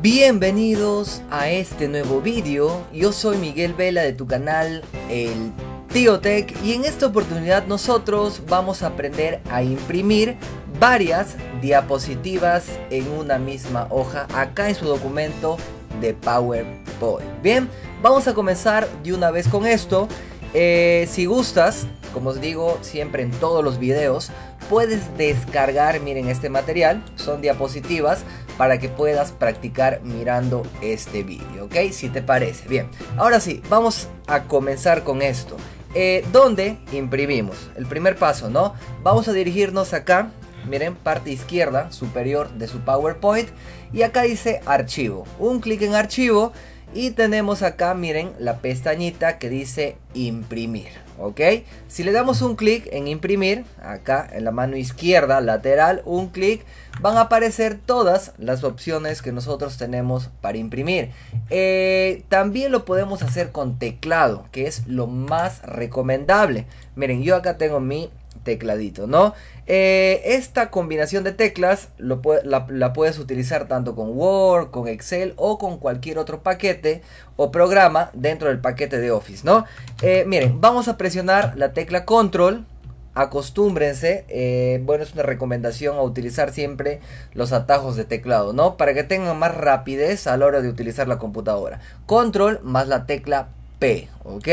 Bienvenidos a este nuevo vídeo, yo soy Miguel Vela de tu canal El Tío Tech y en esta oportunidad nosotros vamos a aprender a imprimir varias diapositivas en una misma hoja acá en su documento de PowerPoint. Bien, vamos a comenzar de una vez con esto. Eh, si gustas, como os digo siempre en todos los videos, puedes descargar, miren este material, son diapositivas, para que puedas practicar mirando este vídeo, ¿ok? Si te parece. Bien, ahora sí, vamos a comenzar con esto. Eh, ¿Dónde imprimimos? El primer paso, ¿no? Vamos a dirigirnos acá, miren, parte izquierda superior de su PowerPoint y acá dice archivo. Un clic en archivo y tenemos acá, miren, la pestañita que dice imprimir, ¿ok? Si le damos un clic en imprimir, acá en la mano izquierda, lateral, un clic, van a aparecer todas las opciones que nosotros tenemos para imprimir. Eh, también lo podemos hacer con teclado, que es lo más recomendable. Miren, yo acá tengo mi tecladito, ¿no? Eh, esta combinación de teclas la, puedes utilizar tanto con Word, con Excel o con cualquier otro paquete o programa dentro del paquete de Office, ¿no? Eh, miren, vamos a presionar la tecla Control. Acostúmbrense, eh, bueno, es una recomendación a utilizar siempre los atajos de teclado, ¿no? Para que tengan más rapidez a la hora de utilizar la computadora. Control más la tecla P, ¿ok?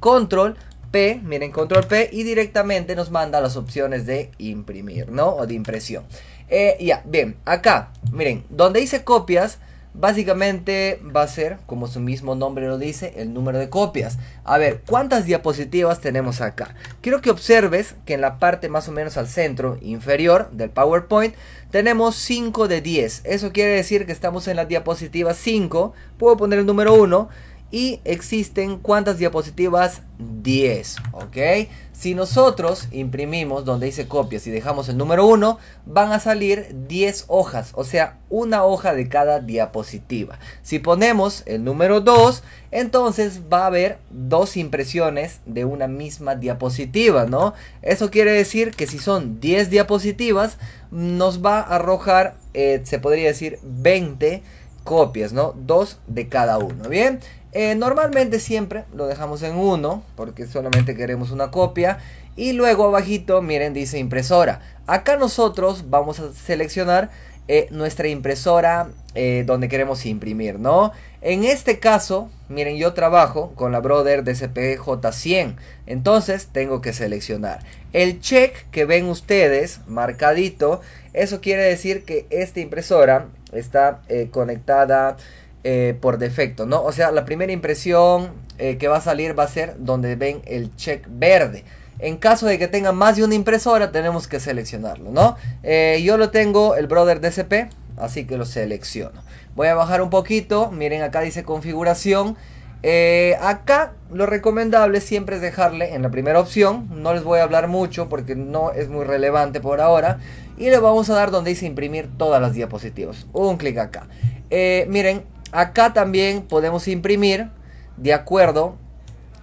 Control P, miren control P y directamente nos manda las opciones de imprimir, ¿no? O de impresión. Eh, ya, bien, acá, miren, donde dice copias, básicamente va a ser, como su mismo nombre lo dice, el número de copias. A ver, ¿cuántas diapositivas tenemos acá? Quiero que observes que en la parte más o menos al centro inferior del PowerPoint tenemos 5 de 10. Eso quiere decir que estamos en la diapositiva 5. Puedo poner el número 1 y existen cuántas diapositivas 10 ok si nosotros imprimimos donde dice copias y dejamos el número 1 van a salir 10 hojas o sea una hoja de cada diapositiva si ponemos el número 2 entonces va a haber dos impresiones de una misma diapositiva no eso quiere decir que si son 10 diapositivas nos va a arrojar eh, se podría decir 20 copias no Dos de cada uno bien eh, normalmente siempre lo dejamos en 1 porque solamente queremos una copia y luego abajito miren dice impresora. Acá nosotros vamos a seleccionar eh, nuestra impresora eh, donde queremos imprimir, ¿no? En este caso, miren, yo trabajo con la Brother DCPJ100, entonces tengo que seleccionar. El check que ven ustedes marcadito, eso quiere decir que esta impresora está conectada eh, por defecto, ¿no? O sea, la primera impresión eh, que va a salir va a ser donde ven el check verde. En caso de que tenga más de una impresora, tenemos que seleccionarlo, ¿no? Eh, yo lo tengo, el Brother DCP, así que lo selecciono. Voy a bajar un poquito, miren acá dice configuración. acá lo recomendable siempre es dejarle en la primera opción, no les voy a hablar mucho porque no es muy relevante por ahora. Y le vamos a dar donde dice imprimir todas las diapositivas. Un clic acá. miren, Acá también podemos imprimir de acuerdo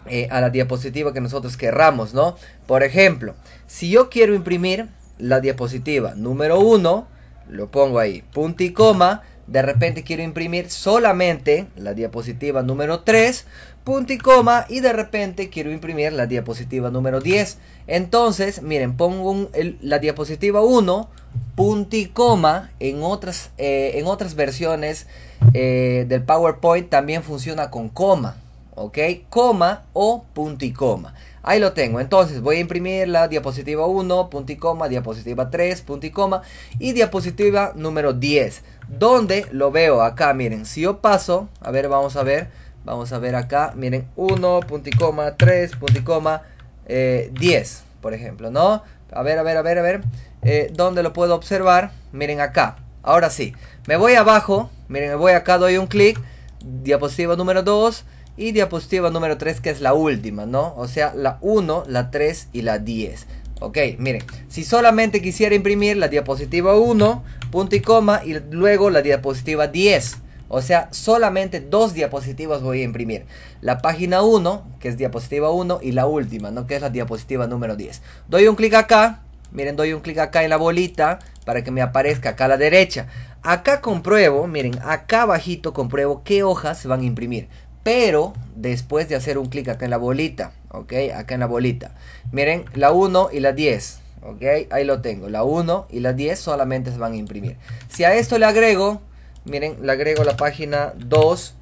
eh, a la diapositiva que nosotros querramos, ¿no? Por ejemplo, si yo quiero imprimir la diapositiva número 1, lo pongo ahí, punto y coma, de repente quiero imprimir solamente la diapositiva número 3, punto y coma, y de repente quiero imprimir la diapositiva número 10. Entonces, miren, pongo la diapositiva 1, punto y coma, en otras, eh, en otras versiones eh, del PowerPoint también funciona con coma, ¿ok? Coma o punto y coma. Ahí lo tengo. Entonces voy a imprimir la diapositiva 1, punto y coma, diapositiva 3, punto y coma y diapositiva número 10. Donde lo veo acá, miren, si yo paso, a ver, vamos a ver, vamos a ver acá, miren, 1, punto y coma, 3, punto y coma, 10, eh, por ejemplo, ¿no? A ver, a ver, a ver, a ver, eh, ¿dónde lo puedo observar? Miren acá, ahora sí, me voy abajo, miren, me voy acá, doy un clic, diapositiva número 2, y diapositiva número 3 que es la última, ¿no? O sea, la 1, la 3 y la 10. Ok, miren, si solamente quisiera imprimir la diapositiva 1, punto y coma, y luego la diapositiva 10. O sea, solamente dos diapositivas voy a imprimir. La página 1, que es diapositiva 1, y la última, ¿no? Que es la diapositiva número 10. Doy un clic acá, miren, doy un clic acá en la bolita para que me aparezca acá a la derecha. Acá compruebo, miren, acá abajito compruebo qué hojas se van a imprimir pero después de hacer un clic acá en la bolita, ok, acá en la bolita. Miren, la 1 y la 10, ok, ahí lo tengo, la 1 y la 10 solamente se van a imprimir. Si a esto le agrego, miren, le agrego la página 2,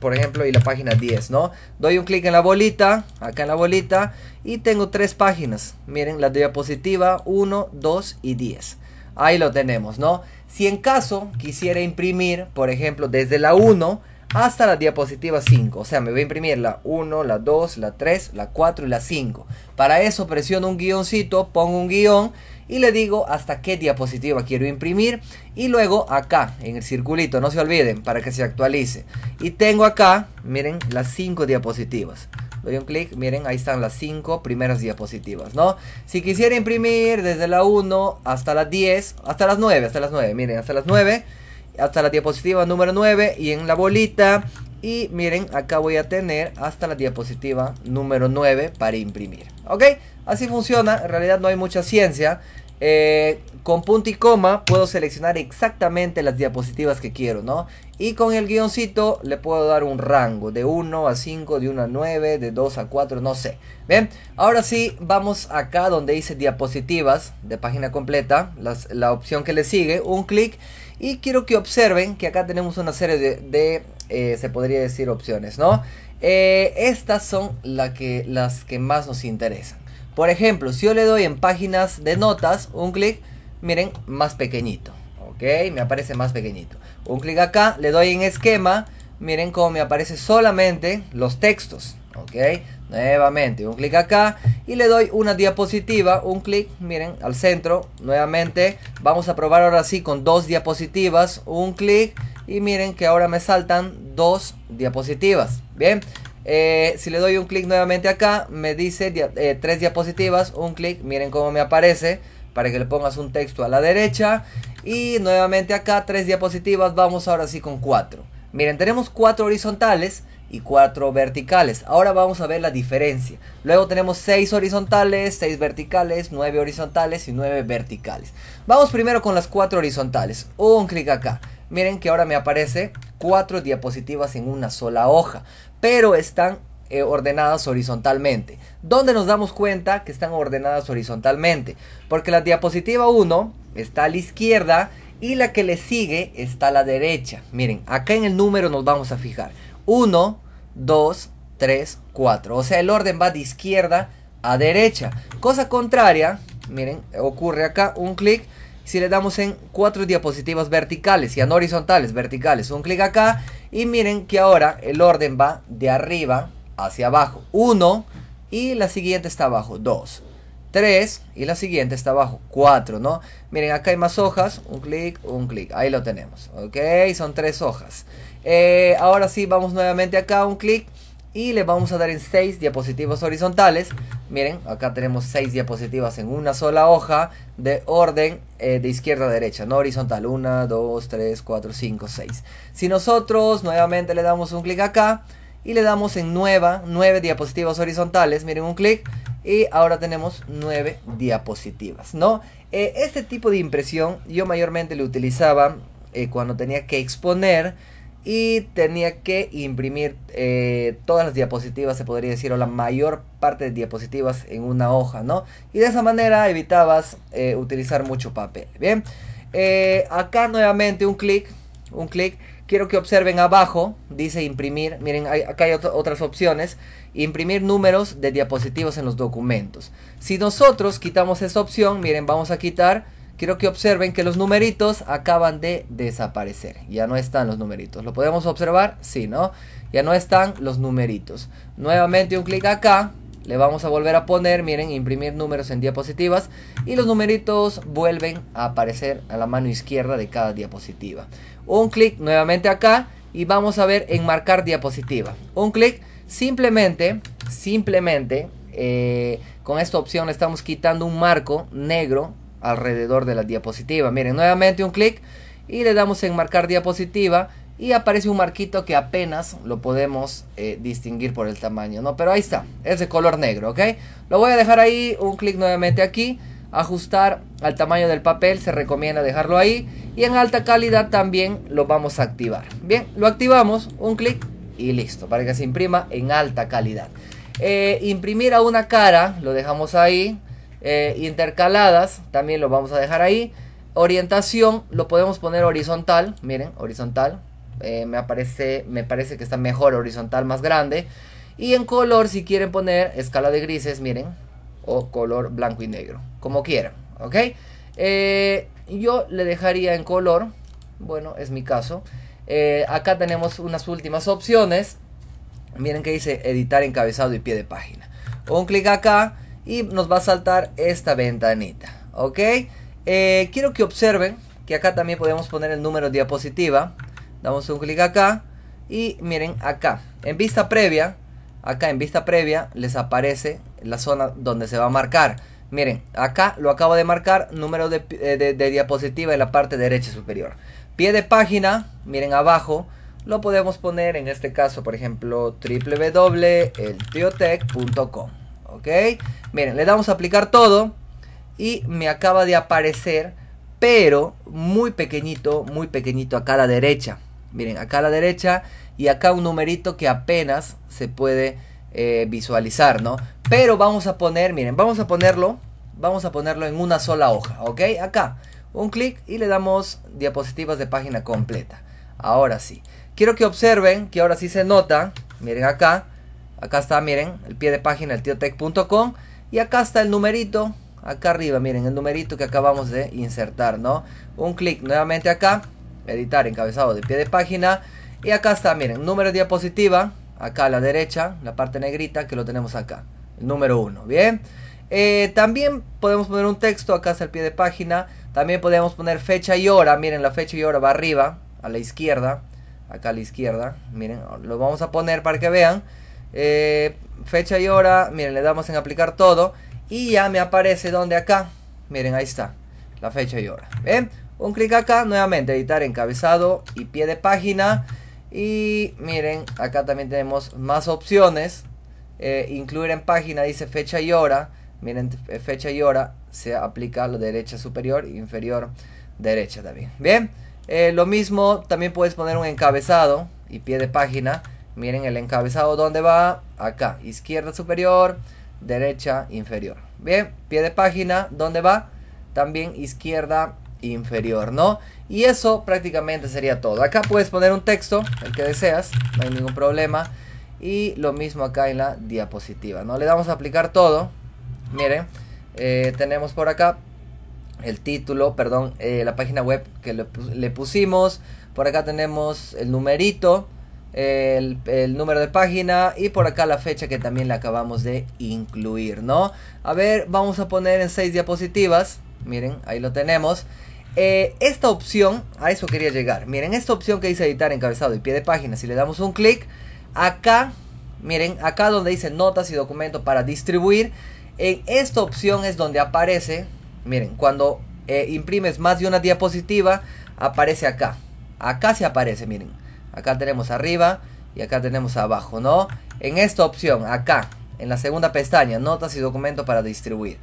por ejemplo, y la página 10, ¿no? Doy un clic en la bolita, acá en la bolita, y tengo tres páginas. Miren, la diapositiva 1, 2 y 10. Ahí lo tenemos, ¿no? Si en caso quisiera imprimir, por ejemplo, desde la 1 hasta la diapositiva 5. O sea, me voy a imprimir la 1, la 2, la 3, la 4 y la 5. Para eso presiono un guioncito, pongo un guión y le digo hasta qué diapositiva quiero imprimir. Y luego acá, en el circulito, no se olviden, para que se actualice. Y tengo acá, miren, las 5 diapositivas. Doy un clic, miren, ahí están las 5 primeras diapositivas, ¿no? Si quisiera imprimir desde la 1 hasta las 10, hasta las 9, hasta las 9, miren, hasta las 9 hasta la diapositiva número 9 y en la bolita. Y miren, acá voy a tener hasta la diapositiva número 9 para imprimir. ¿Ok? Así funciona, en realidad no hay mucha ciencia. Eh, con punto y coma puedo seleccionar exactamente las diapositivas que quiero, ¿no? Y con el guioncito le puedo dar un rango de 1 a 5, de 1 a 9, de 2 a 4, no sé. Bien, ahora sí vamos acá donde dice diapositivas de página completa, la opción que le sigue, un clic y quiero que observen que acá tenemos una serie de, eh, se podría decir, opciones, ¿no? Eh, estas son que, las que más nos interesan. Por ejemplo, si yo le doy en páginas de notas un clic, miren, más pequeñito. Ok, me aparece más pequeñito. Un clic acá, le doy en esquema, miren cómo me aparece solamente los textos. Ok, Nuevamente, un clic acá y le doy una diapositiva, un clic, miren, al centro. Nuevamente, vamos a probar ahora sí con dos diapositivas, un clic y miren que ahora me saltan dos diapositivas. Bien, eh, si le doy un clic nuevamente acá, me dice eh, tres diapositivas, un clic, miren cómo me aparece para que le pongas un texto a la derecha. Y nuevamente acá, tres diapositivas, vamos ahora sí con cuatro. Miren, tenemos cuatro horizontales y 4 verticales. Ahora vamos a ver la diferencia. Luego tenemos 6 horizontales, 6 verticales, 9 horizontales y 9 verticales. Vamos primero con las cuatro horizontales. Un clic acá. Miren que ahora me aparece cuatro diapositivas en una sola hoja, pero están eh, ordenadas horizontalmente. ¿Dónde nos damos cuenta que están ordenadas horizontalmente? Porque la diapositiva 1 está a la izquierda y la que le sigue está a la derecha. Miren, acá en el número nos vamos a fijar. 1, 2, 3, 4. O sea, el orden va de izquierda a derecha. Cosa contraria, miren, ocurre acá un clic. Si le damos en cuatro diapositivas verticales, y no horizontales, verticales, un clic acá. Y miren que ahora el orden va de arriba hacia abajo. 1 y la siguiente está abajo, 2. 3 y la siguiente está abajo, 4, ¿no? Miren, acá hay más hojas, un clic, un clic, ahí lo tenemos, ¿ok? Son tres hojas. Eh, ahora sí, vamos nuevamente acá, un clic y le vamos a dar en 6 diapositivas horizontales. Miren, acá tenemos seis diapositivas en una sola hoja de orden eh, de izquierda a derecha, no horizontal, 1, 2, 3, 4, 5, 6. Si nosotros nuevamente le damos un clic acá y le damos en nueva, nueve diapositivas horizontales, miren un clic y ahora tenemos nueve diapositivas, ¿no? Eh, este tipo de impresión yo mayormente lo utilizaba eh, cuando tenía que exponer y tenía que imprimir eh, todas las diapositivas, se podría decir, o la mayor parte de diapositivas en una hoja, ¿no? Y de esa manera evitabas utilizar mucho papel, ¿bien? acá nuevamente un clic, un clic quiero que observen abajo, dice imprimir, miren, acá hay otras opciones, imprimir números de diapositivos en los documentos. Si nosotros quitamos esa opción, miren, vamos a quitar, quiero que observen que los numeritos acaban de desaparecer, ya no están los numeritos, ¿lo podemos observar? Sí, ¿no? Ya no están los numeritos. Nuevamente un clic acá, le vamos a volver a poner, miren, imprimir números en diapositivas y los numeritos vuelven a aparecer a la mano izquierda de cada diapositiva. Un clic nuevamente acá y vamos a ver enmarcar diapositiva. Un clic simplemente, simplemente eh, con esta opción estamos quitando un marco negro alrededor de la diapositiva. Miren, nuevamente un clic y le damos enmarcar diapositiva y aparece un marquito que apenas lo podemos eh, distinguir por el tamaño, ¿no? Pero ahí está, es de color negro, ¿ok? Lo voy a dejar ahí, un clic nuevamente aquí. Ajustar al tamaño del papel, se recomienda dejarlo ahí. Y en alta calidad también lo vamos a activar. Bien, lo activamos, un clic y listo, para que se imprima en alta calidad. Eh, imprimir a una cara, lo dejamos ahí. Eh, intercaladas, también lo vamos a dejar ahí. Orientación, lo podemos poner horizontal, miren, horizontal, eh, me, aparece, me parece que está mejor horizontal, más grande. Y en color, si quieren poner escala de grises, miren, o color blanco y negro, como quieran, ¿ok? Eh, yo le dejaría en color, bueno, es mi caso. Eh, acá tenemos unas últimas opciones. Miren que dice editar encabezado y pie de página. Un clic acá y nos va a saltar esta ventanita, ¿ok? quiero que observen que acá también podemos poner el número diapositiva. Damos un clic acá y miren acá. En vista previa, acá en vista previa les aparece la zona donde se va a marcar. Miren, acá lo acabo de marcar, número de, eh, diapositiva en la parte derecha superior. Pie de página, miren abajo, lo podemos poner en este caso, por ejemplo, www.eltiotech.com. ¿Ok? Miren, le damos a aplicar todo y me acaba de aparecer, pero muy pequeñito, muy pequeñito acá a la derecha. Miren, acá a la derecha y acá un numerito que apenas se puede eh, visualizar, ¿no? Pero vamos a poner, miren, vamos a ponerlo, vamos a ponerlo en una sola hoja, ¿ok? Acá, un clic y le damos diapositivas de página completa. Ahora sí. Quiero que observen que ahora sí se nota, miren acá, acá está, miren, el pie de página, el tiotech.com y acá está el numerito, acá arriba, miren, el numerito que acabamos de insertar, ¿no? Un clic nuevamente acá editar encabezado de pie de página. Y acá está, miren, número de diapositiva, acá a la derecha, la parte negrita que lo tenemos acá, el número 1, ¿bien? Eh, también podemos poner un texto, acá está el pie de página, también podemos poner fecha y hora, miren, la fecha y hora va arriba, a la izquierda, acá a la izquierda, miren, lo vamos a poner para que vean. Eh, fecha y hora, miren, le damos en aplicar todo y ya me aparece donde acá, miren, ahí está la fecha y hora. ¿Ven? Un clic acá, nuevamente editar encabezado y pie de página. Y miren, acá también tenemos más opciones. Eh, incluir en página dice fecha y hora. Miren, eh, fecha y hora se aplica a la derecha superior inferior derecha también. Bien, eh, lo mismo también puedes poner un encabezado y pie de página. Miren el encabezado dónde va. Acá, izquierda superior, derecha inferior. Bien, pie de página, ¿dónde va? también izquierda inferior, ¿no? Y eso prácticamente sería todo. Acá puedes poner un texto, el que deseas, no hay ningún problema. Y lo mismo acá en la diapositiva, ¿no? Le damos a aplicar todo. Miren, eh, tenemos por acá el título, perdón, eh, la página web que le, pusimos. Por acá tenemos el numerito, el, número de página y por acá la fecha que también la acabamos de incluir, ¿no? A ver, vamos a poner en seis diapositivas. Miren, ahí lo tenemos. Eh, esta opción, a eso quería llegar. Miren, esta opción que dice editar encabezado y pie de página, si le damos un clic, acá, miren, acá donde dice notas y documento para distribuir, en esta opción es donde aparece, miren, cuando eh, imprimes más de una diapositiva, aparece acá. Acá se aparece, miren. Acá tenemos arriba y acá tenemos abajo, ¿no? En esta opción, acá, en la segunda pestaña, notas y documento para distribuir.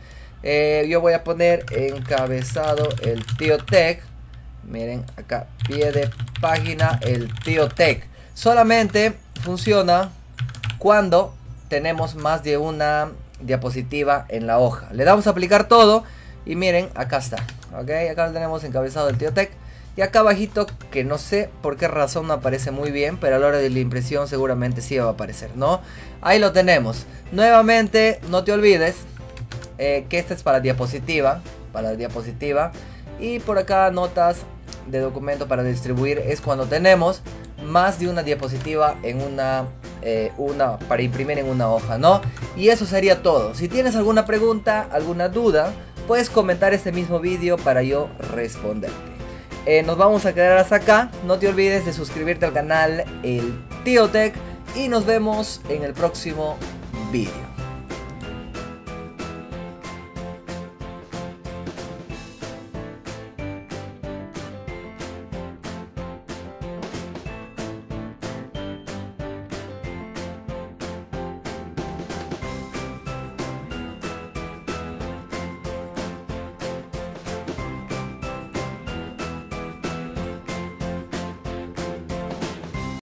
Eh, yo voy a poner encabezado el tío Tech. Miren acá, pie de página, el tío Tech. Solamente funciona cuando tenemos más de una diapositiva en la hoja. Le damos a aplicar todo y miren, acá está. Ok, acá tenemos encabezado el tío Tech. Y acá abajito, que no sé por qué razón no aparece muy bien, pero a la hora de la impresión seguramente sí va a aparecer, ¿no? Ahí lo tenemos. Nuevamente, no te olvides eh, que esta es para diapositiva, para diapositiva. Y por acá notas de documento para distribuir es cuando tenemos más de una diapositiva en una, eh, una para imprimir en una hoja, ¿no? Y eso sería todo. Si tienes alguna pregunta, alguna duda, puedes comentar este mismo vídeo para yo responderte. Eh, nos vamos a quedar hasta acá. No te olvides de suscribirte al canal El Tío Tech y nos vemos en el próximo vídeo.